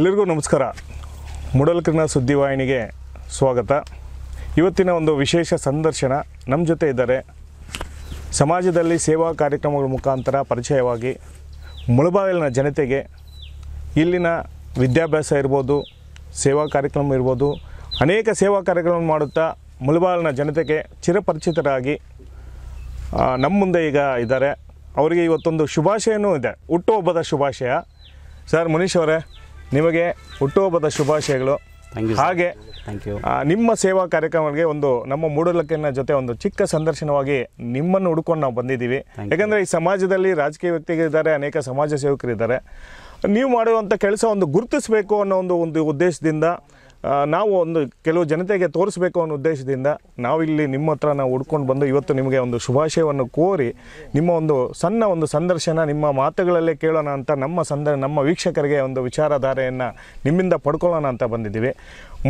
ಎಲ್ಲರಿಗೂ ನಮಸ್ಕಾರ ಮೂಡಲ್ಕರ್ನ ಸುದ್ದಿವಾಹಿನಿಗೆ ಸ್ವಾಗತ ಇವತ್ತಿನ ಒಂದು ವಿಶೇಷ ಸಂದರ್ಶನ ನಮ್ಮ ಜೊತೆ ಇದ್ದಾರೆ ಸಮಾಜದಲ್ಲಿ ಸೇವಾ ಕಾರ್ಯಕ್ರಮಗಳ ಮುಖಾಂತರ ಪರಿಚಯವಾಗಿ ಮುಳಬಾಗಿಲಿನ ಜನತೆಗೆ ಇಲ್ಲಿನ ವಿದ್ಯಾಭ್ಯಾಸ ಇರ್ಬೋದು ಸೇವಾ ಕಾರ್ಯಕ್ರಮ ಇರ್ಬೋದು ಅನೇಕ ಸೇವಾ ಕಾರ್ಯಕ್ರಮ ಮಾಡುತ್ತಾ ಮುಳಬಾಗಿಲಿನ ಜನತೆಗೆ ಚಿರಪರಿಚಿತರಾಗಿ ನಮ್ಮ ಮುಂದೆ ಈಗ ಇದ್ದಾರೆ ಅವರಿಗೆ ಇವತ್ತೊಂದು ಶುಭಾಶಯನೂ ಇದೆ ಹುಟ್ಟುಹಬ್ಬದ ಶುಭಾಶಯ ಸರ್ ಮುನೀಶ್ ಅವರೇ ನಿಮಗೆ ಹುಟ್ಟುಹಬ್ಬದ ಶುಭಾಶಯಗಳು ಹಾಗೆ ನಿಮ್ಮ ಸೇವಾ ಕಾರ್ಯಕ್ರಮಗಳಿಗೆ ಒಂದು ನಮ್ಮ ಮೂಡಲಕ್ಕಿನ ಜೊತೆ ಒಂದು ಚಿಕ್ಕ ಸಂದರ್ಶನವಾಗಿ ನಿಮ್ಮನ್ನು ಹುಡುಕೊಂಡು ನಾವು ಬಂದಿದ್ದೀವಿ ಯಾಕಂದರೆ ಈ ಸಮಾಜದಲ್ಲಿ ರಾಜಕೀಯ ವ್ಯಕ್ತಿಗಳಿದ್ದಾರೆ ಅನೇಕ ಸಮಾಜ ಸೇವಕರಿದ್ದಾರೆ ನೀವು ಮಾಡುವಂಥ ಕೆಲಸ ಒಂದು ಗುರುತಿಸಬೇಕು ಅನ್ನೋ ಒಂದು ಒಂದು ಉದ್ದೇಶದಿಂದ ನಾವು ಒಂದು ಕೆಲವು ಜನತೆಗೆ ತೋರಿಸ್ಬೇಕು ಅನ್ನೋ ಉದ್ದೇಶದಿಂದ ನಾವಿಲ್ಲಿ ನಿಮ್ಮ ಹತ್ರ ನಾವು ಹುಡ್ಕೊಂಡು ಬಂದು ಇವತ್ತು ನಿಮಗೆ ಒಂದು ಶುಭಾಶಯವನ್ನು ಕೋರಿ ನಿಮ್ಮ ಒಂದು ಸಣ್ಣ ಒಂದು ಸಂದರ್ಶನ ನಿಮ್ಮ ಮಾತುಗಳಲ್ಲೇ ಕೇಳೋಣ ಅಂತ ನಮ್ಮ ಸಂದ ನಮ್ಮ ವೀಕ್ಷಕರಿಗೆ ಒಂದು ವಿಚಾರಧಾರೆಯನ್ನು ನಿಮ್ಮಿಂದ ಪಡ್ಕೊಳ್ಳೋಣ ಅಂತ ಬಂದಿದ್ದೀವಿ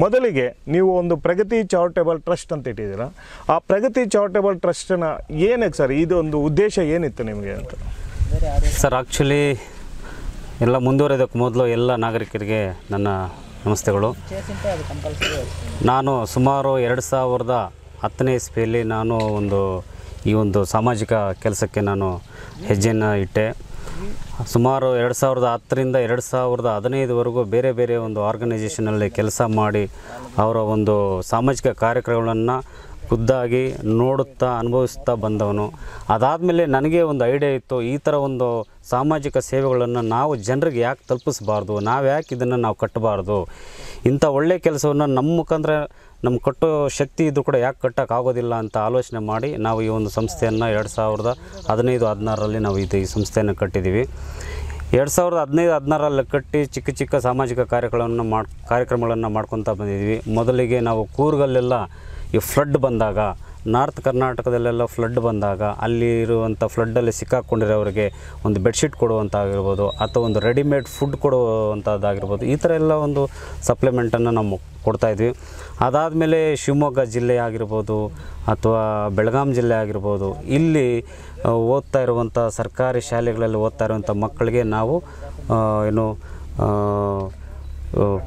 ಮೊದಲಿಗೆ ನೀವು ಒಂದು ಪ್ರಗತಿ ಚಾರಿಟೇಬಲ್ ಟ್ರಸ್ಟ್ ಅಂತ ಇಟ್ಟಿದ್ದೀರ ಆ ಪ್ರಗತಿ ಚಾರಿಟೇಬಲ್ ಟ್ರಸ್ಟನ್ನು ಏನಕ್ಕೆ ಸರ್ ಇದೊಂದು ಉದ್ದೇಶ ಏನಿತ್ತು ನಿಮಗೆ ಅಂತ ಸರ್ ಆ್ಯಕ್ಚುಲಿ ಎಲ್ಲ ಮುಂದುವರೆದಕ್ಕೆ ಮೊದಲು ಎಲ್ಲ ನಾಗರಿಕರಿಗೆ ನನ್ನ ನಮಸ್ತೆಗಳು ನಾನು ಸುಮಾರು ಎರಡು ಸಾವಿರದ ಹತ್ತನೇ ಇಸ್ವಿಯಲ್ಲಿ ನಾನು ಒಂದು ಈ ಒಂದು ಸಾಮಾಜಿಕ ಕೆಲಸಕ್ಕೆ ನಾನು ಹೆಜ್ಜೆಯನ್ನು ಇಟ್ಟೆ ಸುಮಾರು ಎರಡು ಸಾವಿರದ ಹತ್ತರಿಂದ ಎರಡು ಸಾವಿರದ ಹದಿನೈದುವರೆಗೂ ಬೇರೆ ಬೇರೆ ಒಂದು ಆರ್ಗನೈಜೇಷನಲ್ಲಿ ಕೆಲಸ ಮಾಡಿ ಅವರ ಒಂದು ಸಾಮಾಜಿಕ ಕಾರ್ಯಕ್ರಮಗಳನ್ನು ಖುದ್ದಾಗಿ ನೋಡುತ್ತಾ ಅನುಭವಿಸ್ತಾ ಬಂದವನು ಅದಾದಮೇಲೆ ನನಗೆ ಒಂದು ಐಡಿಯಾ ಇತ್ತು ಈ ಥರ ಒಂದು ಸಾಮಾಜಿಕ ಸೇವೆಗಳನ್ನು ನಾವು ಜನರಿಗೆ ಯಾಕೆ ತಲುಪಿಸಬಾರ್ದು ನಾವು ಯಾಕೆ ಇದನ್ನು ನಾವು ಕಟ್ಟಬಾರ್ದು ಇಂಥ ಒಳ್ಳೆಯ ಕೆಲಸವನ್ನು ನಮ್ಮ ಮುಖಾಂತರ ನಮ್ಮ ಕಟ್ಟೋ ಶಕ್ತಿ ಇದ್ದು ಕೂಡ ಯಾಕೆ ಕಟ್ಟೋಕ್ಕಾಗೋದಿಲ್ಲ ಅಂತ ಆಲೋಚನೆ ಮಾಡಿ ನಾವು ಈ ಒಂದು ಸಂಸ್ಥೆಯನ್ನು ಎರಡು ಸಾವಿರದ ಹದಿನೈದು ಹದಿನಾರರಲ್ಲಿ ನಾವು ಇದು ಈ ಸಂಸ್ಥೆಯನ್ನು ಕಟ್ಟಿದ್ದೀವಿ ಎರಡು ಸಾವಿರದ ಹದಿನೈದು ಹದಿನಾರರಲ್ಲಿ ಕಟ್ಟಿ ಚಿಕ್ಕ ಚಿಕ್ಕ ಸಾಮಾಜಿಕ ಕಾರ್ಯಗಳನ್ನು ಮಾಡಿ ಕಾರ್ಯಕ್ರಮಗಳನ್ನು ಮಾಡ್ಕೊತಾ ಬಂದಿದ್ದೀವಿ ಮೊದಲಿಗೆ ನಾವು ಕೂರ್ಗಲ್ಲೆಲ್ಲ ಈ ಫ್ಲಡ್ ಬಂದಾಗ ನಾರ್ತ್ ಕರ್ನಾಟಕದಲ್ಲೆಲ್ಲ ಫ್ಲಡ್ ಬಂದಾಗ ಅಲ್ಲಿ ಇರುವಂಥ ಫ್ಲಡ್ಡಲ್ಲಿ ಸಿಕ್ಕಾಕೊಂಡಿರೋರಿಗೆ ಒಂದು ಬೆಡ್ಶೀಟ್ ಕೊಡುವಂಥದ್ದಾಗಿರ್ಬೋದು ಅಥವಾ ಒಂದು ರೆಡಿಮೇಡ್ ಫುಡ್ ಕೊಡುವಂಥದ್ದಾಗಿರ್ಬೋದು ಈ ಥರ ಎಲ್ಲ ಒಂದು ಸಪ್ಲಿಮೆಂಟನ್ನು ನಾವು ಕೊಡ್ತಾಯಿದ್ವಿ ಅದಾದಮೇಲೆ ಶಿವಮೊಗ್ಗ ಜಿಲ್ಲೆ ಆಗಿರ್ಬೋದು ಅಥವಾ ಬೆಳಗಾಂ ಜಿಲ್ಲೆ ಆಗಿರ್ಬೋದು ಇಲ್ಲಿ ಓದ್ತಾ ಇರುವಂಥ ಸರ್ಕಾರಿ ಶಾಲೆಗಳಲ್ಲಿ ಓದ್ತಾ ಇರುವಂಥ ಮಕ್ಕಳಿಗೆ ನಾವು ಏನು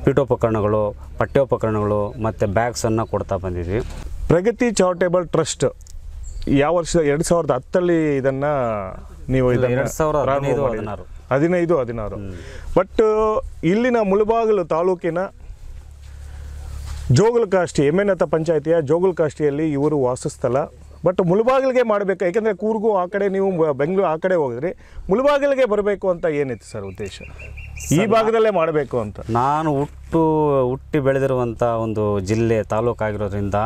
ಪೀಠೋಪಕರಣಗಳು ಪಠ್ಯೋಪಕರಣಗಳು ಮತ್ತು ಬ್ಯಾಗ್ಸನ್ನು ಕೊಡ್ತಾ ಬಂದಿದ್ವಿ ಪ್ರಗತಿ ಚಾರಿಟೇಬಲ್ ಟ್ರಸ್ಟ್ ಯಾವ ವರ್ಷ ಎರಡು ಸಾವಿರದ ಹತ್ತಲ್ಲಿ ಇದನ್ನು ನೀವು ಹದಿನೈದು ಹದಿನಾರು ಹದಿನೈದು ಹದಿನಾರು ಬಟ್ ಇಲ್ಲಿನ ಮುಳುಬಾಗಿಲು ತಾಲೂಕಿನ ಎನ್ ಎಮ್ಮೆನತ ಪಂಚಾಯಿತಿಯ ಕಾಷ್ಟಿಯಲ್ಲಿ ಇವರು ವಾಸಸ್ಥಳ ಬಟ್ ಮುಳುಬಾಗಿಲಿಗೆ ಮಾಡಬೇಕು ಯಾಕಂದರೆ ಕೂರ್ಗು ಆ ಕಡೆ ನೀವು ಬೆಂಗಳೂರು ಆ ಕಡೆ ಹೋಗಿದ್ರಿ ಮುಳುಬಾಗಿಲಿಗೆ ಬರಬೇಕು ಅಂತ ಏನಿತ್ತು ಸರ್ ಉದ್ದೇಶ ಈ ಭಾಗದಲ್ಲೇ ಮಾಡಬೇಕು ಅಂತ ನಾನು ಹುಟ್ಟು ಹುಟ್ಟಿ ಬೆಳೆದಿರುವಂಥ ಒಂದು ಜಿಲ್ಲೆ ತಾಲೂಕಾಗಿರೋದ್ರಿಂದ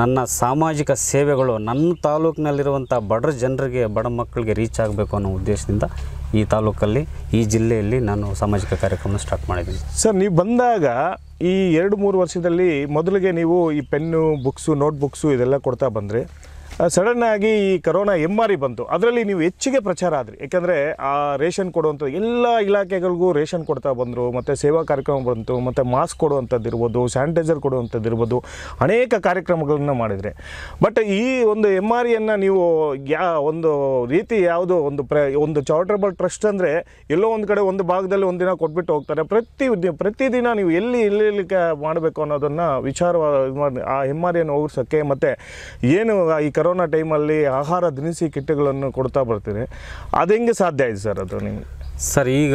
ನನ್ನ ಸಾಮಾಜಿಕ ಸೇವೆಗಳು ನನ್ನ ತಾಲೂಕಿನಲ್ಲಿರುವಂಥ ಬಡ ಜನರಿಗೆ ಬಡ ಮಕ್ಕಳಿಗೆ ರೀಚ್ ಆಗಬೇಕು ಅನ್ನೋ ಉದ್ದೇಶದಿಂದ ಈ ತಾಲೂಕಲ್ಲಿ ಈ ಜಿಲ್ಲೆಯಲ್ಲಿ ನಾನು ಸಾಮಾಜಿಕ ಕಾರ್ಯಕ್ರಮ ಸ್ಟಾರ್ಟ್ ಮಾಡಿದ್ದೀನಿ ಸರ್ ನೀವು ಬಂದಾಗ ಈ ಎರಡು ಮೂರು ವರ್ಷದಲ್ಲಿ ಮೊದಲಿಗೆ ನೀವು ಈ ಪೆನ್ನು ಬುಕ್ಸು ನೋಟ್ಬುಕ್ಸು ಇದೆಲ್ಲ ಕೊಡ್ತಾ ಬಂದರೆ ಸಡನ್ನಾಗಿ ಈ ಕರೋನಾ ಎಮ್ಮಾರಿ ಬಂತು ಅದರಲ್ಲಿ ನೀವು ಹೆಚ್ಚಿಗೆ ಪ್ರಚಾರ ಆದ್ರಿ ಯಾಕಂದ್ರೆ ಆ ರೇಷನ್ ಕೊಡುವಂಥ ಎಲ್ಲ ಇಲಾಖೆಗಳಿಗೂ ರೇಷನ್ ಕೊಡ್ತಾ ಬಂದರು ಮತ್ತು ಸೇವಾ ಕಾರ್ಯಕ್ರಮ ಬಂತು ಮತ್ತು ಮಾಸ್ಕ್ ಕೊಡುವಂಥದ್ದು ಇರ್ಬೋದು ಸ್ಯಾನಿಟೈಸರ್ ಕೊಡುವಂಥದ್ದು ಇರ್ಬೋದು ಅನೇಕ ಕಾರ್ಯಕ್ರಮಗಳನ್ನು ಮಾಡಿದರೆ ಬಟ್ ಈ ಒಂದು ಎಮ್ ಆರ್ ನೀವು ಯಾ ಒಂದು ರೀತಿ ಯಾವುದು ಒಂದು ಪ್ರ ಒಂದು ಚಾರಿಟಬಲ್ ಟ್ರಸ್ಟ್ ಅಂದರೆ ಎಲ್ಲೋ ಒಂದು ಕಡೆ ಒಂದು ಭಾಗದಲ್ಲಿ ಒಂದಿನ ಕೊಟ್ಬಿಟ್ಟು ಹೋಗ್ತಾರೆ ಪ್ರತಿ ಪ್ರತಿದಿನ ನೀವು ಎಲ್ಲಿ ಎಲ್ಲಿ ಮಾಡಬೇಕು ಅನ್ನೋದನ್ನು ವಿಚಾರ ಆ ಎಮ್ ಆರ್ ಮತ್ತು ಏನು ಈ ಕರೋನಾ ಟೈಮಲ್ಲಿ ಆಹಾರ ದಿನಸಿ ಕಿಟ್ಗಳನ್ನು ಕೊಡ್ತಾ ಬರ್ತೀರಿ ಅದು ಹೆಂಗೆ ಸಾಧ್ಯ ಆಯಿತು ಸರ್ ಅದು ನಿಮಗೆ ಸರ್ ಈಗ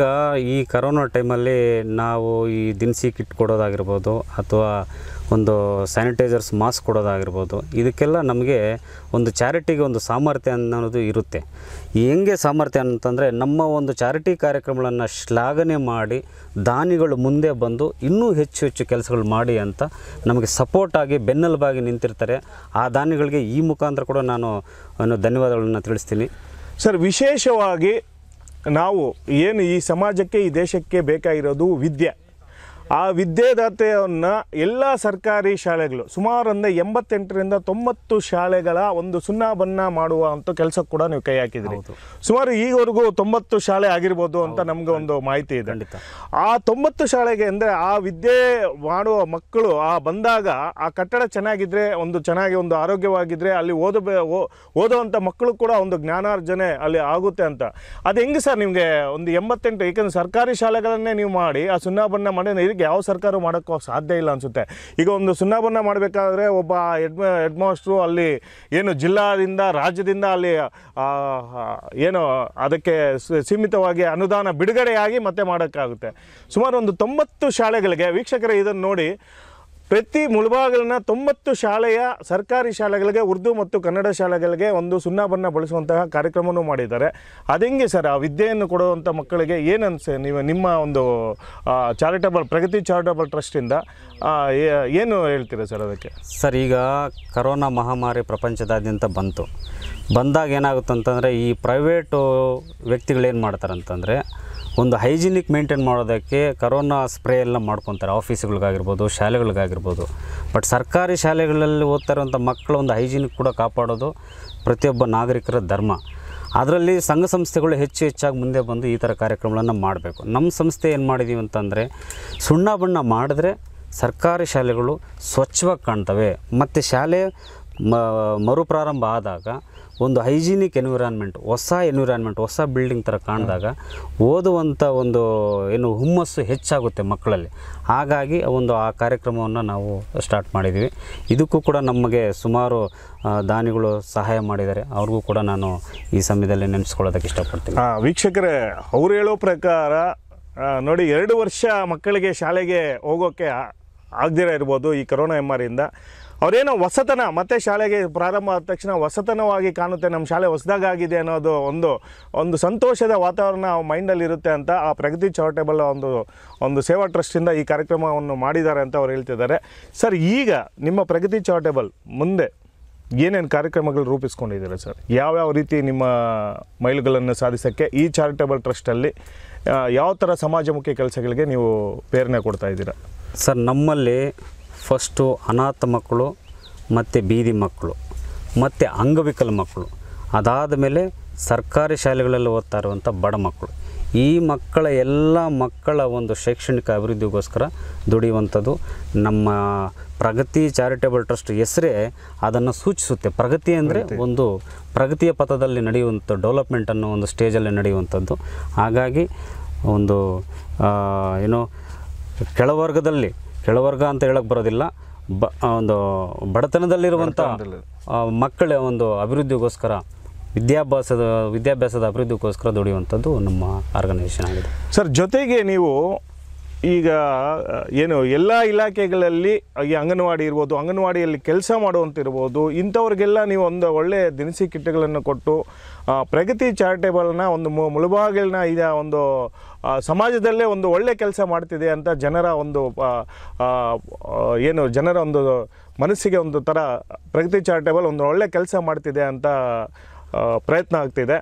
ಈ ಕರೋನಾ ಟೈಮಲ್ಲಿ ನಾವು ಈ ದಿನಸಿ ಕಿಟ್ ಕೊಡೋದಾಗಿರ್ಬೋದು ಅಥವಾ ಒಂದು ಸ್ಯಾನಿಟೈಸರ್ಸ್ ಮಾಸ್ಕ್ ಕೊಡೋದಾಗಿರ್ಬೋದು ಇದಕ್ಕೆಲ್ಲ ನಮಗೆ ಒಂದು ಚಾರಿಟಿಗೆ ಒಂದು ಸಾಮರ್ಥ್ಯ ಅನ್ನೋದು ಇರುತ್ತೆ ಹೆಂಗೆ ಸಾಮರ್ಥ್ಯ ಅಂತಂದರೆ ನಮ್ಮ ಒಂದು ಚಾರಿಟಿ ಕಾರ್ಯಕ್ರಮಗಳನ್ನು ಶ್ಲಾಘನೆ ಮಾಡಿ ದಾನಿಗಳು ಮುಂದೆ ಬಂದು ಇನ್ನೂ ಹೆಚ್ಚು ಹೆಚ್ಚು ಕೆಲಸಗಳು ಮಾಡಿ ಅಂತ ನಮಗೆ ಸಪೋರ್ಟಾಗಿ ಬೆನ್ನೆಲುಬಾಗಿ ನಿಂತಿರ್ತಾರೆ ಆ ದಾನಿಗಳಿಗೆ ಈ ಮುಖಾಂತರ ಕೂಡ ನಾನು ಧನ್ಯವಾದಗಳನ್ನು ತಿಳಿಸ್ತೀನಿ ಸರ್ ವಿಶೇಷವಾಗಿ ನಾವು ಏನು ಈ ಸಮಾಜಕ್ಕೆ ಈ ದೇಶಕ್ಕೆ ಬೇಕಾಗಿರೋದು ವಿದ್ಯೆ ಆ ವಿದ್ಯಾದಾತೆಯನ್ನು ಎಲ್ಲ ಸರ್ಕಾರಿ ಶಾಲೆಗಳು ಸುಮಾರು ಎಂಬತ್ತೆಂಟರಿಂದ ತೊಂಬತ್ತು ಶಾಲೆಗಳ ಒಂದು ಸುನ್ನಾಬನ್ನ ಮಾಡುವ ಅಂತ ಕೆಲಸ ಕೂಡ ನೀವು ಕೈ ಹಾಕಿದ್ರಿ ಸುಮಾರು ಈಗವರೆಗೂ ತೊಂಬತ್ತು ಶಾಲೆ ಆಗಿರ್ಬೋದು ಅಂತ ನಮಗೆ ಒಂದು ಮಾಹಿತಿ ಇದೆ ಆ ತೊಂಬತ್ತು ಶಾಲೆಗೆ ಅಂದರೆ ಆ ವಿದ್ಯೆ ಮಾಡುವ ಮಕ್ಕಳು ಆ ಬಂದಾಗ ಆ ಕಟ್ಟಡ ಚೆನ್ನಾಗಿದ್ರೆ ಒಂದು ಚೆನ್ನಾಗಿ ಒಂದು ಆರೋಗ್ಯವಾಗಿದ್ದರೆ ಅಲ್ಲಿ ಓದಬೇ ಓದುವಂಥ ಮಕ್ಕಳು ಕೂಡ ಒಂದು ಜ್ಞಾನಾರ್ಜನೆ ಅಲ್ಲಿ ಆಗುತ್ತೆ ಅಂತ ಅದು ಹೆಂಗೆ ಸರ್ ನಿಮಗೆ ಒಂದು ಎಂಬತ್ತೆಂಟು ಏಕೆಂದರೆ ಸರ್ಕಾರಿ ಶಾಲೆಗಳನ್ನೇ ನೀವು ಮಾಡಿ ಆ ಸುನ್ನಾಬನ್ನ ಮಾಡಿ ಯಾವ ಸರ್ಕಾರ ಮಾಡೋಕ್ಕೆ ಸಾಧ್ಯ ಇಲ್ಲ ಅನಿಸುತ್ತೆ ಈಗ ಒಂದು ಸುಣ್ಣಾಬನ್ನ ಮಾಡಬೇಕಾದ್ರೆ ಒಬ್ಬ ಹೆಡ್ ಹೆಡ್ ಮಾಸ್ಟ್ರು ಅಲ್ಲಿ ಏನು ಜಿಲ್ಲಾದಿಂದ ರಾಜ್ಯದಿಂದ ಅಲ್ಲಿ ಏನು ಅದಕ್ಕೆ ಸೀಮಿತವಾಗಿ ಅನುದಾನ ಬಿಡುಗಡೆಯಾಗಿ ಮತ್ತೆ ಮಾಡೋಕ್ಕಾಗುತ್ತೆ ಸುಮಾರು ಒಂದು ತೊಂಬತ್ತು ಶಾಲೆಗಳಿಗೆ ವೀಕ್ಷಕರೇ ಇದನ್ನು ನೋಡಿ ಪ್ರತಿ ಮುಳುಬಾಗಿಲನ್ನ ತೊಂಬತ್ತು ಶಾಲೆಯ ಸರ್ಕಾರಿ ಶಾಲೆಗಳಿಗೆ ಉರ್ದು ಮತ್ತು ಕನ್ನಡ ಶಾಲೆಗಳಿಗೆ ಒಂದು ಸುಣ್ಣಬಣ್ಣ ಬಳಸುವಂತಹ ಕಾರ್ಯಕ್ರಮವೂ ಮಾಡಿದ್ದಾರೆ ಅದೆಂಗೆ ಸರ್ ಆ ವಿದ್ಯೆಯನ್ನು ಕೊಡುವಂಥ ಮಕ್ಕಳಿಗೆ ಏನನ್ಸೆ ನೀವು ನಿಮ್ಮ ಒಂದು ಚಾರಿಟಬಲ್ ಪ್ರಗತಿ ಚಾರಿಟಬಲ್ ಟ್ರಸ್ಟಿಂದ ಏನು ಹೇಳ್ತೀರಾ ಸರ್ ಅದಕ್ಕೆ ಸರ್ ಈಗ ಕರೋನಾ ಮಹಾಮಾರಿ ಪ್ರಪಂಚದಾದ್ಯಂತ ಬಂತು ಬಂದಾಗ ಏನಾಗುತ್ತೆ ಈ ಪ್ರೈವೇಟು ವ್ಯಕ್ತಿಗಳೇನು ಮಾಡ್ತಾರೆ ಅಂತಂದರೆ ಒಂದು ಹೈಜಿನಿಕ್ ಮೇಂಟೈನ್ ಮಾಡೋದಕ್ಕೆ ಕರೋನಾ ಸ್ಪ್ರೇ ಎಲ್ಲ ಮಾಡ್ಕೊತಾರೆ ಆಫೀಸ್ಗಳಿಗಾಗಿರ್ಬೋದು ಶಾಲೆಗಳಿಗಾಗಿರ್ಬೋದು ಬಟ್ ಸರ್ಕಾರಿ ಶಾಲೆಗಳಲ್ಲಿ ಓದ್ತಾ ಇರುವಂಥ ಮಕ್ಕಳ ಒಂದು ಹೈಜಿನಿಕ್ ಕೂಡ ಕಾಪಾಡೋದು ಪ್ರತಿಯೊಬ್ಬ ನಾಗರಿಕರ ಧರ್ಮ ಅದರಲ್ಲಿ ಸಂಘ ಸಂಸ್ಥೆಗಳು ಹೆಚ್ಚು ಹೆಚ್ಚಾಗಿ ಮುಂದೆ ಬಂದು ಈ ಥರ ಕಾರ್ಯಕ್ರಮಗಳನ್ನು ಮಾಡಬೇಕು ನಮ್ಮ ಸಂಸ್ಥೆ ಏನು ಮಾಡಿದ್ದೀವಿ ಅಂತಂದರೆ ಸುಣ್ಣ ಬಣ್ಣ ಮಾಡಿದ್ರೆ ಸರ್ಕಾರಿ ಶಾಲೆಗಳು ಸ್ವಚ್ಛವಾಗಿ ಕಾಣ್ತವೆ ಮತ್ತು ಶಾಲೆ ಮರುಪ್ರಾರಂಭ ಆದಾಗ ಒಂದು ಹೈಜೀನಿಕ್ ಎನ್ವಿರಾನ್ಮೆಂಟ್ ಹೊಸ ಎನ್ವಿರಾನ್ಮೆಂಟ್ ಹೊಸ ಬಿಲ್ಡಿಂಗ್ ಥರ ಕಾಣಿದಾಗ ಓದುವಂಥ ಒಂದು ಏನು ಹುಮ್ಮಸ್ಸು ಹೆಚ್ಚಾಗುತ್ತೆ ಮಕ್ಕಳಲ್ಲಿ ಹಾಗಾಗಿ ಒಂದು ಆ ಕಾರ್ಯಕ್ರಮವನ್ನು ನಾವು ಸ್ಟಾರ್ಟ್ ಮಾಡಿದ್ದೀವಿ ಇದಕ್ಕೂ ಕೂಡ ನಮಗೆ ಸುಮಾರು ದಾನಿಗಳು ಸಹಾಯ ಮಾಡಿದ್ದಾರೆ ಅವ್ರಿಗೂ ಕೂಡ ನಾನು ಈ ಸಮಯದಲ್ಲಿ ನೆನೆಸ್ಕೊಳ್ಳೋದಕ್ಕೆ ಇಷ್ಟಪಡ್ತೀನಿ ವೀಕ್ಷಕರೇ ಅವ್ರು ಹೇಳೋ ಪ್ರಕಾರ ನೋಡಿ ಎರಡು ವರ್ಷ ಮಕ್ಕಳಿಗೆ ಶಾಲೆಗೆ ಹೋಗೋಕ್ಕೆ ಆಗದಿರ ಇರ್ಬೋದು ಈ ಕರೋನಾ ಎಮ್ ಅವರೇನೋ ಹೊಸತನ ಮತ್ತೆ ಶಾಲೆಗೆ ಪ್ರಾರಂಭ ಆದ ತಕ್ಷಣ ಹೊಸತನವಾಗಿ ಕಾಣುತ್ತೆ ನಮ್ಮ ಶಾಲೆ ಹೊಸದಾಗಿದೆ ಅನ್ನೋದು ಒಂದು ಒಂದು ಸಂತೋಷದ ವಾತಾವರಣ ಮೈಂಡಲ್ಲಿ ಇರುತ್ತೆ ಅಂತ ಆ ಪ್ರಗತಿ ಚಾರಿಟೇಬಲ್ ಒಂದು ಒಂದು ಸೇವಾ ಟ್ರಸ್ಟಿಂದ ಈ ಕಾರ್ಯಕ್ರಮವನ್ನು ಮಾಡಿದ್ದಾರೆ ಅಂತ ಅವ್ರು ಹೇಳ್ತಿದ್ದಾರೆ ಸರ್ ಈಗ ನಿಮ್ಮ ಪ್ರಗತಿ ಚಾರಿಟೇಬಲ್ ಮುಂದೆ ಏನೇನು ಕಾರ್ಯಕ್ರಮಗಳು ರೂಪಿಸ್ಕೊಂಡಿದ್ದೀರಾ ಸರ್ ಯಾವ್ಯಾವ ರೀತಿ ನಿಮ್ಮ ಮೈಲುಗಳನ್ನು ಸಾಧಿಸೋಕ್ಕೆ ಈ ಚಾರಿಟೇಬಲ್ ಟ್ರಸ್ಟಲ್ಲಿ ಯಾವ ಥರ ಸಮಾಜಮುಖಿ ಕೆಲಸಗಳಿಗೆ ನೀವು ಪ್ರೇರಣೆ ಕೊಡ್ತಾ ಇದ್ದೀರಾ ಸರ್ ನಮ್ಮಲ್ಲಿ ಫಸ್ಟು ಅನಾಥ ಮಕ್ಕಳು ಮತ್ತು ಬೀದಿ ಮಕ್ಕಳು ಮತ್ತು ಅಂಗವಿಕಲ ಮಕ್ಕಳು ಅದಾದ ಮೇಲೆ ಸರ್ಕಾರಿ ಶಾಲೆಗಳಲ್ಲಿ ಓದ್ತಾ ಇರುವಂಥ ಬಡ ಮಕ್ಕಳು ಈ ಮಕ್ಕಳ ಎಲ್ಲ ಮಕ್ಕಳ ಒಂದು ಶೈಕ್ಷಣಿಕ ಅಭಿವೃದ್ಧಿಗೋಸ್ಕರ ದುಡಿಯುವಂಥದ್ದು ನಮ್ಮ ಪ್ರಗತಿ ಚಾರಿಟೇಬಲ್ ಟ್ರಸ್ಟ್ ಹೆಸರೇ ಅದನ್ನು ಸೂಚಿಸುತ್ತೆ ಪ್ರಗತಿ ಅಂದರೆ ಒಂದು ಪ್ರಗತಿಯ ಪಥದಲ್ಲಿ ನಡೆಯುವಂಥ ಡೆವಲಪ್ಮೆಂಟ್ ಅನ್ನೋ ಒಂದು ಸ್ಟೇಜಲ್ಲಿ ನಡೆಯುವಂಥದ್ದು ಹಾಗಾಗಿ ಒಂದು ಏನು ಕೆಳವರ್ಗದಲ್ಲಿ ಕೆಳವರ್ಗ ಅಂತ ಹೇಳಕ್ಕೆ ಬರೋದಿಲ್ಲ ಬ ಒಂದು ಬಡತನದಲ್ಲಿರುವಂಥ ಮಕ್ಕಳ ಒಂದು ಅಭಿವೃದ್ಧಿಗೋಸ್ಕರ ವಿದ್ಯಾಭ್ಯಾಸದ ವಿದ್ಯಾಭ್ಯಾಸದ ಅಭಿವೃದ್ಧಿಗೋಸ್ಕರ ದುಡಿಯುವಂಥದ್ದು ನಮ್ಮ ಆರ್ಗನೈಸೇಷನ್ ಆಗಿದೆ ಸರ್ ಜೊತೆಗೆ ನೀವು ಈಗ ಏನು ಎಲ್ಲ ಇಲಾಖೆಗಳಲ್ಲಿ ಈ ಅಂಗನವಾಡಿ ಇರ್ಬೋದು ಅಂಗನವಾಡಿಯಲ್ಲಿ ಕೆಲಸ ಮಾಡುವಂತಿರ್ಬೋದು ಇಂಥವ್ರಿಗೆಲ್ಲ ನೀವು ಒಂದು ಒಳ್ಳೆಯ ದಿನಸಿ ಕಿಟ್ಟುಗಳನ್ನು ಕೊಟ್ಟು ಪ್ರಗತಿ ಚಾರಿಟೇಬಲ್ನ ಒಂದು ಮುಳುಬಾಗಿಲನ್ನ ಈಗ ಒಂದು ಸಮಾಜದಲ್ಲೇ ಒಂದು ಒಳ್ಳೆಯ ಕೆಲಸ ಮಾಡ್ತಿದೆ ಅಂತ ಜನರ ಒಂದು ಏನು ಜನರ ಒಂದು ಮನಸ್ಸಿಗೆ ಒಂದು ಥರ ಪ್ರಗತಿ ಚಾರಿಟೇಬಲ್ ಒಂದು ಒಳ್ಳೆ ಕೆಲಸ ಮಾಡ್ತಿದೆ ಅಂತ ಪ್ರಯತ್ನ ಆಗ್ತಿದೆ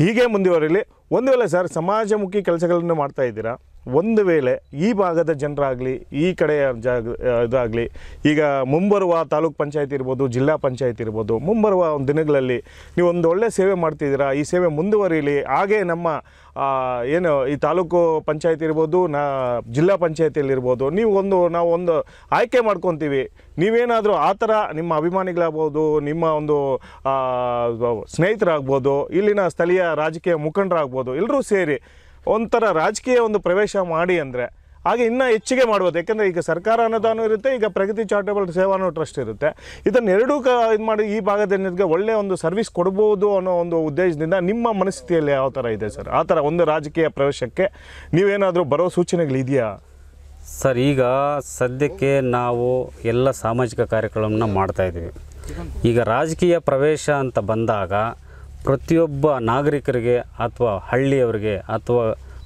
ಹೀಗೆ ಮುಂದುವರಿಲಿ ಒಂದು ವೇಳೆ ಸರ್ ಸಮಾಜಮುಖಿ ಕೆಲಸಗಳನ್ನು ಮಾಡ್ತಾ ಇದ್ದೀರಾ ಒಂದು ವೇಳೆ ಈ ಭಾಗದ ಜನರಾಗಲಿ ಈ ಕಡೆಯ ಜಾಗ ಇದಾಗಲಿ ಈಗ ಮುಂಬರುವ ತಾಲೂಕು ಪಂಚಾಯತ್ ಇರ್ಬೋದು ಜಿಲ್ಲಾ ಪಂಚಾಯತ್ ಇರ್ಬೋದು ಮುಂಬರುವ ಒಂದು ದಿನಗಳಲ್ಲಿ ನೀವು ಒಂದು ಒಳ್ಳೆಯ ಸೇವೆ ಮಾಡ್ತಿದ್ದೀರಾ ಈ ಸೇವೆ ಮುಂದುವರಿಯಲಿ ಹಾಗೇ ನಮ್ಮ ಏನು ಈ ತಾಲೂಕು ಪಂಚಾಯತ್ ಇರ್ಬೋದು ನಾ ಜಿಲ್ಲಾ ಪಂಚಾಯತಿಯಲ್ಲಿರ್ಬೋದು ನೀವು ಒಂದು ನಾವು ಒಂದು ಆಯ್ಕೆ ಮಾಡ್ಕೊತೀವಿ ನೀವೇನಾದರೂ ಆ ಥರ ನಿಮ್ಮ ಅಭಿಮಾನಿಗಳಾಗ್ಬೋದು ನಿಮ್ಮ ಒಂದು ಸ್ನೇಹಿತರಾಗ್ಬೋದು ಇಲ್ಲಿನ ಸ್ಥಳೀಯ ರಾಜಕೀಯ ಮುಖಂಡರಾಗ್ಬೋದು ಎಲ್ಲರೂ ಸೇರಿ ಒಂಥರ ರಾಜಕೀಯ ಒಂದು ಪ್ರವೇಶ ಮಾಡಿ ಅಂದರೆ ಹಾಗೆ ಇನ್ನೂ ಹೆಚ್ಚಿಗೆ ಮಾಡ್ಬೋದು ಯಾಕೆಂದರೆ ಈಗ ಸರ್ಕಾರ ಅನುದಾನ ಇರುತ್ತೆ ಈಗ ಪ್ರಗತಿ ಚಾರಿಟಬಲ್ ಸೇವಾನು ಟ್ರಸ್ಟ್ ಇರುತ್ತೆ ಇದನ್ನೆರಡೂ ಕ ಇದು ಮಾಡಿ ಈ ಭಾಗದ ಜನರಿಗೆ ಒಳ್ಳೆಯ ಒಂದು ಸರ್ವಿಸ್ ಕೊಡ್ಬೋದು ಅನ್ನೋ ಒಂದು ಉದ್ದೇಶದಿಂದ ನಿಮ್ಮ ಮನಸ್ಥಿತಿಯಲ್ಲಿ ಯಾವ ಥರ ಇದೆ ಸರ್ ಆ ಥರ ಒಂದು ರಾಜಕೀಯ ಪ್ರವೇಶಕ್ಕೆ ನೀವೇನಾದರೂ ಬರೋ ಸೂಚನೆಗಳಿದೆಯಾ ಸರ್ ಈಗ ಸದ್ಯಕ್ಕೆ ನಾವು ಎಲ್ಲ ಸಾಮಾಜಿಕ ಕಾರ್ಯಕ್ರಮನ ಮಾಡ್ತಾಯಿದ್ದೀವಿ ಈಗ ರಾಜಕೀಯ ಪ್ರವೇಶ ಅಂತ ಬಂದಾಗ ಪ್ರತಿಯೊಬ್ಬ ನಾಗರಿಕರಿಗೆ ಅಥವಾ ಹಳ್ಳಿಯವರಿಗೆ ಅಥವಾ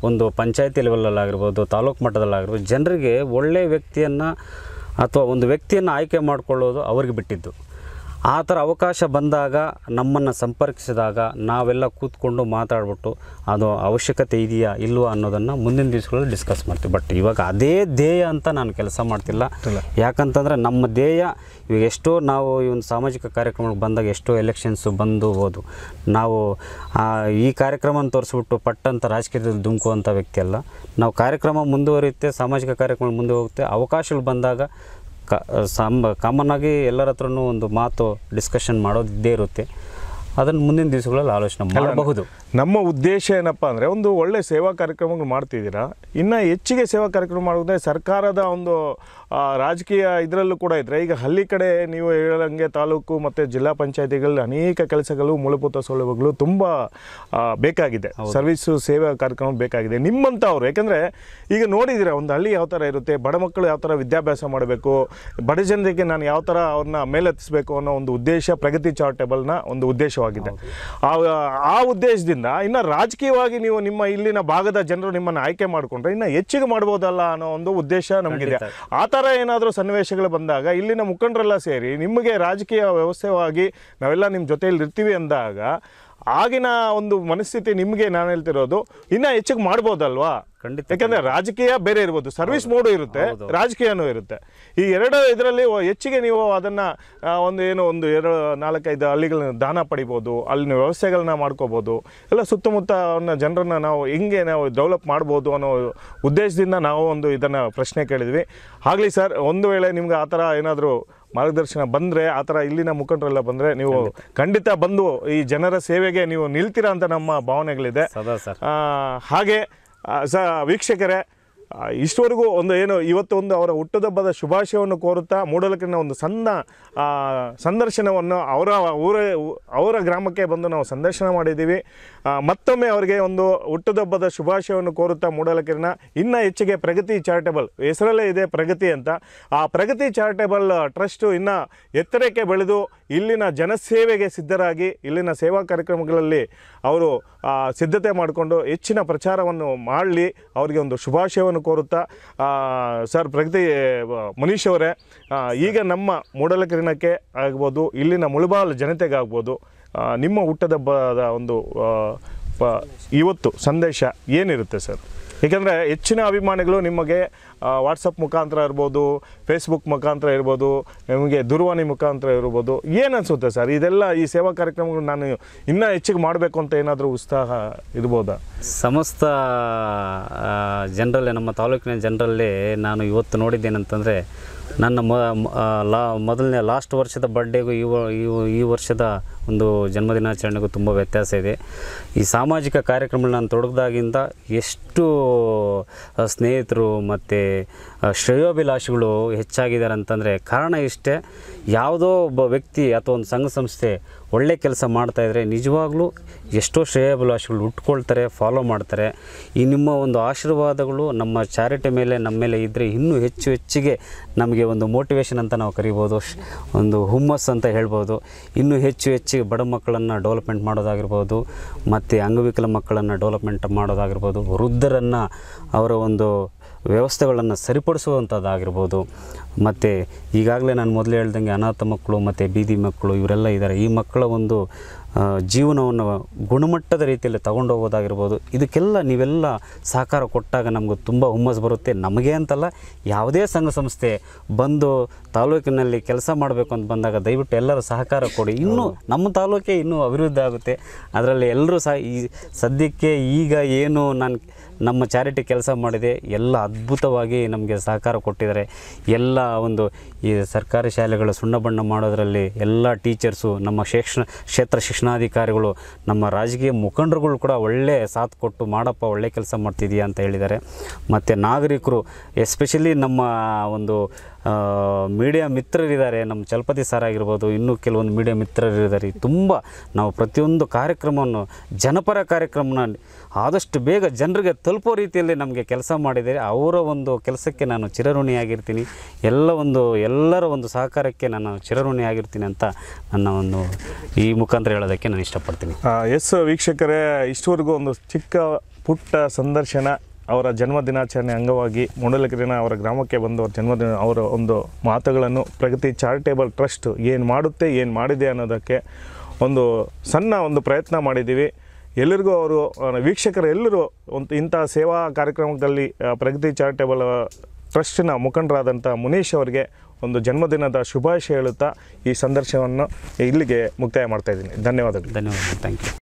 ಒಂದು ಪಂಚಾಯತಿ ಲೆವೆಲಲ್ಲಾಗಿರ್ಬೋದು ತಾಲೂಕು ಮಟ್ಟದಲ್ಲಾಗಿರ್ಬೋದು ಜನರಿಗೆ ಒಳ್ಳೆಯ ವ್ಯಕ್ತಿಯನ್ನು ಅಥವಾ ಒಂದು ವ್ಯಕ್ತಿಯನ್ನು ಆಯ್ಕೆ ಮಾಡಿಕೊಳ್ಳೋದು ಅವ್ರಿಗೆ ಬಿಟ್ಟಿದ್ದು ಆ ಥರ ಅವಕಾಶ ಬಂದಾಗ ನಮ್ಮನ್ನು ಸಂಪರ್ಕಿಸಿದಾಗ ನಾವೆಲ್ಲ ಕೂತ್ಕೊಂಡು ಮಾತಾಡ್ಬಿಟ್ಟು ಅದು ಅವಶ್ಯಕತೆ ಇದೆಯಾ ಇಲ್ವಾ ಅನ್ನೋದನ್ನು ಮುಂದಿನ ದಿವಸಗಳಲ್ಲಿ ಡಿಸ್ಕಸ್ ಮಾಡ್ತೀವಿ ಬಟ್ ಇವಾಗ ಅದೇ ಧ್ಯೇಯ ಅಂತ ನಾನು ಕೆಲಸ ಮಾಡ್ತಿಲ್ಲ ಯಾಕಂತಂದರೆ ನಮ್ಮ ಧ್ಯೇಯ ಇವಾಗ ಎಷ್ಟೋ ನಾವು ಈ ಒಂದು ಸಾಮಾಜಿಕ ಕಾರ್ಯಕ್ರಮಕ್ಕೆ ಬಂದಾಗ ಎಷ್ಟೋ ಎಲೆಕ್ಷನ್ಸು ಬಂದು ಹೋದು ನಾವು ಈ ಕಾರ್ಯಕ್ರಮ ತೋರಿಸ್ಬಿಟ್ಟು ಪಟ್ಟಂಥ ರಾಜಕೀಯದಲ್ಲಿ ಧುಮುಕುವಂಥ ವ್ಯಕ್ತಿ ಅಲ್ಲ ನಾವು ಕಾರ್ಯಕ್ರಮ ಮುಂದುವರಿಯುತ್ತೆ ಸಾಮಾಜಿಕ ಕಾರ್ಯಕ್ರಮ ಮುಂದೆ ಹೋಗುತ್ತೆ ಅವಕಾಶಗಳು ಬಂದಾಗ ಕ ಸಾಂಬ ಕಾಮನ್ ಆಗಿ ಎಲ್ಲರ ಹತ್ರನೂ ಒಂದು ಮಾತು ಡಿಸ್ಕಷನ್ ಮಾಡೋದು ಇದ್ದೇ ಇರುತ್ತೆ ಅದನ್ನು ಮುಂದಿನ ದಿವಸಗಳಲ್ಲಿ ಆಲೋಚನೆ ಮಾಡಬಹುದು ನಮ್ಮ ಉದ್ದೇಶ ಏನಪ್ಪ ಅಂದರೆ ಒಂದು ಒಳ್ಳೆ ಸೇವಾ ಕಾರ್ಯಕ್ರಮಗಳು ಮಾಡ್ತಿದ್ದೀರಾ ಇನ್ನು ಹೆಚ್ಚಿಗೆ ಸೇವಾ ಕಾರ್ಯಕ್ರಮ ಮಾಡೋದ್ರೆ ಸರ್ಕಾರದ ಒಂದು ರಾಜಕೀಯ ಇದರಲ್ಲೂ ಕೂಡ ಇದ್ದರೆ ಈಗ ಹಳ್ಳಿ ಕಡೆ ನೀವು ಹೇಳಂಗೆ ತಾಲೂಕು ಮತ್ತು ಜಿಲ್ಲಾ ಪಂಚಾಯತಿಗಳಲ್ಲಿ ಅನೇಕ ಕೆಲಸಗಳು ಮೂಲಭೂತ ಸೌಲಭ್ಯಗಳು ತುಂಬ ಬೇಕಾಗಿದೆ ಸರ್ವಿಸು ಸೇವಾ ಕಾರ್ಯಕ್ರಮ ಬೇಕಾಗಿದೆ ನಿಮ್ಮಂಥವ್ರು ಯಾಕಂದರೆ ಈಗ ನೋಡಿದರೆ ಒಂದು ಹಳ್ಳಿ ಯಾವ ಥರ ಇರುತ್ತೆ ಬಡ ಮಕ್ಕಳು ಯಾವ ಥರ ವಿದ್ಯಾಭ್ಯಾಸ ಮಾಡಬೇಕು ಬಡ ಜನರಿಗೆ ನಾನು ಯಾವ ಥರ ಅವ್ರನ್ನ ಮೇಲೆತ್ತಿಸಬೇಕು ಅನ್ನೋ ಒಂದು ಉದ್ದೇಶ ಪ್ರಗತಿ ಚಾರಿಟೇಬಲ್ನ ಒಂದು ಉದ್ದೇಶವಾಗಿದೆ ಆ ಉದ್ದೇಶದಿಂದ ಇನ್ನು ರಾಜಕೀಯವಾಗಿ ನೀವು ನಿಮ್ಮ ಇಲ್ಲಿನ ಭಾಗದ ಜನರು ನಿಮ್ಮನ್ನು ಆಯ್ಕೆ ಮಾಡಿಕೊಂಡ್ರೆ ಇನ್ನು ಹೆಚ್ಚಿಗೆ ಮಾಡ್ಬೋದಲ್ಲ ಅನ್ನೋ ಒಂದು ಉದ್ದೇಶ ನಮಗಿದೆ ಆತ ಥರ ಏನಾದರೂ ಸನ್ನಿವೇಶಗಳು ಬಂದಾಗ ಇಲ್ಲಿನ ಮುಖಂಡರೆಲ್ಲ ಸೇರಿ ನಿಮಗೆ ರಾಜಕೀಯ ವ್ಯವಸ್ಥೆವಾಗಿ ನಾವೆಲ್ಲ ನಿಮ್ಮ ಜೊತೆಯಲ್ಲಿ ಇರ್ತೀವಿ ಅಂದಾಗ ಆಗಿನ ಒಂದು ಮನಸ್ಥಿತಿ ನಿಮಗೆ ನಾನು ಹೇಳ್ತಿರೋದು ಇನ್ನೂ ಹೆಚ್ಚಿಗೆ ಮಾಡ್ಬೋದಲ್ವಾ ಖಂಡಿತ ಯಾಕಂದ್ರೆ ರಾಜಕೀಯ ಬೇರೆ ಇರ್ಬೋದು ಸರ್ವಿಸ್ ಮೋಡು ಇರುತ್ತೆ ರಾಜಕೀಯನೂ ಇರುತ್ತೆ ಈ ಎರಡು ಇದರಲ್ಲಿ ಹೆಚ್ಚಿಗೆ ನೀವು ಅದನ್ನು ಒಂದು ಏನು ಒಂದು ಎರಡು ನಾಲ್ಕೈದು ಹಳ್ಳಿಗಳನ್ನ ದಾನ ಪಡಿಬೋದು ಅಲ್ಲಿನ ವ್ಯವಸ್ಥೆಗಳನ್ನ ಮಾಡ್ಕೋಬೋದು ಎಲ್ಲ ಸುತ್ತಮುತ್ತ ಜನರನ್ನ ನಾವು ಹೆಂಗೆ ನಾವು ಡೆವಲಪ್ ಮಾಡ್ಬೋದು ಅನ್ನೋ ಉದ್ದೇಶದಿಂದ ನಾವು ಒಂದು ಇದನ್ನು ಪ್ರಶ್ನೆ ಕೇಳಿದ್ವಿ ಆಗಲಿ ಸರ್ ಒಂದು ವೇಳೆ ನಿಮ್ಗೆ ಆ ಥರ ಏನಾದರೂ ಮಾರ್ಗದರ್ಶನ ಬಂದರೆ ಆ ಥರ ಇಲ್ಲಿನ ಮುಖಂಡರೆಲ್ಲ ಬಂದರೆ ನೀವು ಖಂಡಿತ ಬಂದು ಈ ಜನರ ಸೇವೆಗೆ ನೀವು ನಿಲ್ತೀರಾ ಅಂತ ನಮ್ಮ ಭಾವನೆಗಳಿದೆ ಹಾಗೆ ಸ ವೀಕ್ಷಕರೇ ಇಷ್ಟವರೆಗೂ ಒಂದು ಏನು ಇವತ್ತು ಒಂದು ಅವರ ಹುಟ್ಟದಬ್ಬದ ಶುಭಾಶಯವನ್ನು ಕೋರುತ್ತಾ ಮೂಡಲಕಿನ ಒಂದು ಸಣ್ಣ ಸಂದರ್ಶನವನ್ನು ಅವರ ಊರ ಅವರ ಗ್ರಾಮಕ್ಕೆ ಬಂದು ನಾವು ಸಂದರ್ಶನ ಮಾಡಿದ್ದೀವಿ ಮತ್ತೊಮ್ಮೆ ಅವರಿಗೆ ಒಂದು ಹುಟ್ಟದಬ್ಬದ ಶುಭಾಶಯವನ್ನು ಕೋರುತ್ತಾ ಮೂಡಲಕಿರಣ ಇನ್ನೂ ಹೆಚ್ಚಿಗೆ ಪ್ರಗತಿ ಚಾರಿಟಬಲ್ ಹೆಸರಲ್ಲೇ ಇದೆ ಪ್ರಗತಿ ಅಂತ ಆ ಪ್ರಗತಿ ಚಾರಿಟಬಲ್ ಟ್ರಸ್ಟು ಇನ್ನು ಎತ್ತರಕ್ಕೆ ಬೆಳೆದು ಇಲ್ಲಿನ ಜನಸೇವೆಗೆ ಸಿದ್ಧರಾಗಿ ಇಲ್ಲಿನ ಸೇವಾ ಕಾರ್ಯಕ್ರಮಗಳಲ್ಲಿ ಅವರು ಸಿದ್ಧತೆ ಮಾಡಿಕೊಂಡು ಹೆಚ್ಚಿನ ಪ್ರಚಾರವನ್ನು ಮಾಡಲಿ ಅವರಿಗೆ ಒಂದು ಶುಭಾಶಯವನ್ನು ಕೋರುತ್ತಾ ಸರ್ ಪ್ರಗತಿ ಮನೀಶ್ ಅವರೇ ಈಗ ನಮ್ಮ ಮೂಡಲಕಿರಣಕ್ಕೆ ಆಗ್ಬೋದು ಇಲ್ಲಿನ ಮುಳುಬಾಲ್ ಜನತೆಗಾಗ್ಬೋದು ನಿಮ್ಮ ಹುಟ್ಟದ ಒಂದು ಇವತ್ತು ಸಂದೇಶ ಏನಿರುತ್ತೆ ಸರ್ ಏಕೆಂದರೆ ಹೆಚ್ಚಿನ ಅಭಿಮಾನಿಗಳು ನಿಮಗೆ ವಾಟ್ಸಪ್ ಮುಖಾಂತರ ಇರ್ಬೋದು ಫೇಸ್ಬುಕ್ ಮುಖಾಂತರ ಇರ್ಬೋದು ನಿಮಗೆ ದೂರವಾಣಿ ಮುಖಾಂತರ ಇರ್ಬೋದು ಏನು ಸರ್ ಇದೆಲ್ಲ ಈ ಸೇವಾ ಕಾರ್ಯಕ್ರಮಗಳು ನಾನು ಇನ್ನೂ ಹೆಚ್ಚಿಗೆ ಮಾಡಬೇಕು ಅಂತ ಏನಾದರೂ ಉತ್ಸಾಹ ಇರ್ಬೋದಾ ಸಮಸ್ತ ಜನರಲ್ಲಿ ನಮ್ಮ ತಾಲೂಕಿನ ಜನರಲ್ಲಿ ನಾನು ಇವತ್ತು ನೋಡಿದ್ದೇನಂತಂದರೆ ನನ್ನ ಮ ಲಾ ಮೊದಲನೇ ಲಾಸ್ಟ್ ವರ್ಷದ ಬರ್ಡೇಗೂ ಈ ಈ ವರ್ಷದ ಒಂದು ಜನ್ಮದಿನಾಚರಣೆಗೂ ತುಂಬ ವ್ಯತ್ಯಾಸ ಇದೆ ಈ ಸಾಮಾಜಿಕ ಕಾರ್ಯಕ್ರಮಗಳನ್ನ ನಾನು ತೊಡಗಿದಾಗಿಂದ ಎಷ್ಟು ಸ್ನೇಹಿತರು ಮತ್ತು ಶ್ರೇಯೋಭಿಲಾಷಿಗಳು ಹೆಚ್ಚಾಗಿದ್ದಾರೆ ಅಂತಂದರೆ ಕಾರಣ ಇಷ್ಟೇ ಯಾವುದೋ ಒಬ್ಬ ವ್ಯಕ್ತಿ ಅಥವಾ ಒಂದು ಸಂಘ ಸಂಸ್ಥೆ ಒಳ್ಳೆ ಕೆಲಸ ಮಾಡ್ತಾಯಿದ್ರೆ ನಿಜವಾಗ್ಲೂ ಎಷ್ಟೋ ಶ್ರೇಯಾಭಿಲಾಷಿಗಳು ಉಟ್ಕೊಳ್ತಾರೆ ಫಾಲೋ ಮಾಡ್ತಾರೆ ಈ ನಿಮ್ಮ ಒಂದು ಆಶೀರ್ವಾದಗಳು ನಮ್ಮ ಚಾರಿಟಿ ಮೇಲೆ ನಮ್ಮ ಮೇಲೆ ಇದ್ದರೆ ಇನ್ನೂ ಹೆಚ್ಚು ಹೆಚ್ಚಿಗೆ ನಮಗೆ ಒಂದು ಮೋಟಿವೇಶನ್ ಅಂತ ನಾವು ಕರಿಬೋದು ಒಂದು ಹುಮ್ಮಸ್ ಅಂತ ಹೇಳ್ಬೋದು ಇನ್ನೂ ಹೆಚ್ಚು ಹೆಚ್ಚು ಹೆಚ್ಚಿಗೆ ಬಡ ಮಕ್ಕಳನ್ನು ಡೆವಲಪ್ಮೆಂಟ್ ಮಾಡೋದಾಗಿರ್ಬೋದು ಮತ್ತು ಅಂಗವಿಕಲ ಮಕ್ಕಳನ್ನು ಡೆವಲಪ್ಮೆಂಟ್ ಮಾಡೋದಾಗಿರ್ಬೋದು ವೃದ್ಧರನ್ನು ಅವರ ಒಂದು ವ್ಯವಸ್ಥೆಗಳನ್ನು ಸರಿಪಡಿಸುವಂಥದ್ದಾಗಿರ್ಬೋದು ಮತ್ತು ಈಗಾಗಲೇ ನಾನು ಮೊದಲು ಹೇಳ್ದಂಗೆ ಅನಾಥ ಮಕ್ಕಳು ಮತ್ತು ಬೀದಿ ಮಕ್ಕಳು ಇವರೆಲ್ಲ ಇದ್ದಾರೆ ಈ ಮಕ್ಕಳ ಒಂದು ಜೀವನವನ್ನು ಗುಣಮಟ್ಟದ ರೀತಿಯಲ್ಲಿ ಹೋಗೋದಾಗಿರ್ಬೋದು ಇದಕ್ಕೆಲ್ಲ ನೀವೆಲ್ಲ ಸಹಕಾರ ಕೊಟ್ಟಾಗ ನಮಗೆ ತುಂಬ ಹುಮ್ಮಸ್ಸು ಬರುತ್ತೆ ನಮಗೆ ಅಂತಲ್ಲ ಯಾವುದೇ ಸಂಘ ಸಂಸ್ಥೆ ಬಂದು ತಾಲೂಕಿನಲ್ಲಿ ಕೆಲಸ ಮಾಡಬೇಕು ಅಂತ ಬಂದಾಗ ದಯವಿಟ್ಟು ಎಲ್ಲರೂ ಸಹಕಾರ ಕೊಡಿ ಇನ್ನೂ ನಮ್ಮ ತಾಲೂಕೇ ಇನ್ನೂ ಅಭಿವೃದ್ಧಿ ಆಗುತ್ತೆ ಅದರಲ್ಲಿ ಎಲ್ಲರೂ ಸಹ ಈ ಸದ್ಯಕ್ಕೆ ಈಗ ಏನು ನಾನು ನಮ್ಮ ಚಾರಿಟಿ ಕೆಲಸ ಮಾಡಿದೆ ಎಲ್ಲ ಅದ್ಭುತವಾಗಿ ನಮಗೆ ಸಹಕಾರ ಕೊಟ್ಟಿದ್ದಾರೆ ಎಲ್ಲ ಒಂದು ಈ ಸರ್ಕಾರಿ ಶಾಲೆಗಳು ಸುಣ್ಣ ಬಣ್ಣ ಮಾಡೋದರಲ್ಲಿ ಎಲ್ಲ ಟೀಚರ್ಸು ನಮ್ಮ ಶಿಕ್ಷಣ ಕ್ಷೇತ್ರ ಶಿಕ್ಷಣ ಶಿಕ್ಷಣಾಧಿಕಾರಿಗಳು ನಮ್ಮ ರಾಜಕೀಯ ಮುಖಂಡರುಗಳು ಕೂಡ ಒಳ್ಳೆ ಸಾಥ್ ಕೊಟ್ಟು ಮಾಡಪ್ಪ ಒಳ್ಳೆ ಕೆಲಸ ಮಾಡ್ತಿದೆಯಾ ಅಂತ ಹೇಳಿದ್ದಾರೆ ಮತ್ತು ನಾಗರಿಕರು ಎಸ್ಪೆಷಲಿ ನಮ್ಮ ಒಂದು ಮೀಡಿಯಾ ಮಿತ್ರರಿದ್ದಾರೆ ನಮ್ಮ ಚಲಪತಿ ಸರ್ ಆಗಿರ್ಬೋದು ಇನ್ನೂ ಕೆಲವೊಂದು ಮೀಡಿಯಾ ಮಿತ್ರರಿದ್ದಾರೆ ತುಂಬ ನಾವು ಪ್ರತಿಯೊಂದು ಕಾರ್ಯಕ್ರಮವನ್ನು ಜನಪರ ಕಾರ್ಯಕ್ರಮನ ಆದಷ್ಟು ಬೇಗ ಜನರಿಗೆ ತಲುಪೋ ರೀತಿಯಲ್ಲಿ ನಮಗೆ ಕೆಲಸ ಮಾಡಿದರೆ ಅವರ ಒಂದು ಕೆಲಸಕ್ಕೆ ನಾನು ಚಿರಋಣಿಯಾಗಿರ್ತೀನಿ ಎಲ್ಲ ಒಂದು ಎಲ್ಲರ ಒಂದು ಸಹಕಾರಕ್ಕೆ ನಾನು ಚಿರಋಣಿಯಾಗಿರ್ತೀನಿ ಅಂತ ನನ್ನ ಒಂದು ಈ ಮುಖಾಂತರ ಹೇಳೋದಕ್ಕೆ ನಾನು ಇಷ್ಟಪಡ್ತೀನಿ ಎಸ್ ವೀಕ್ಷಕರೇ ಇಷ್ಟವರೆಗೂ ಒಂದು ಚಿಕ್ಕ ಪುಟ್ಟ ಸಂದರ್ಶನ ಅವರ ಜನ್ಮದಿನಾಚರಣೆ ಅಂಗವಾಗಿ ಮೂಡಲಗಿರಿನ ಅವರ ಗ್ರಾಮಕ್ಕೆ ಬಂದು ಅವರ ಜನ್ಮದಿನ ಅವರ ಒಂದು ಮಾತುಗಳನ್ನು ಪ್ರಗತಿ ಚಾರಿಟೇಬಲ್ ಟ್ರಸ್ಟ್ ಏನು ಮಾಡುತ್ತೆ ಏನು ಮಾಡಿದೆ ಅನ್ನೋದಕ್ಕೆ ಒಂದು ಸಣ್ಣ ಒಂದು ಪ್ರಯತ್ನ ಮಾಡಿದ್ದೀವಿ ಎಲ್ಲರಿಗೂ ಅವರು ವೀಕ್ಷಕರೆಲ್ಲರೂ ಒಂದು ಇಂಥ ಸೇವಾ ಕಾರ್ಯಕ್ರಮದಲ್ಲಿ ಪ್ರಗತಿ ಚಾರಿಟೇಬಲ್ ಟ್ರಸ್ಟಿನ ಮುಖಂಡರಾದಂಥ ಮುನೀಶ್ ಅವರಿಗೆ ಒಂದು ಜನ್ಮದಿನದ ಶುಭಾಶಯ ಹೇಳುತ್ತಾ ಈ ಸಂದರ್ಶನವನ್ನು ಇಲ್ಲಿಗೆ ಮುಕ್ತಾಯ ಮಾಡ್ತಾಯಿದ್ದೀನಿ ಧನ್ಯವಾದಗಳು ಧನ್ಯವಾದ ಥ್ಯಾಂಕ್ ಯು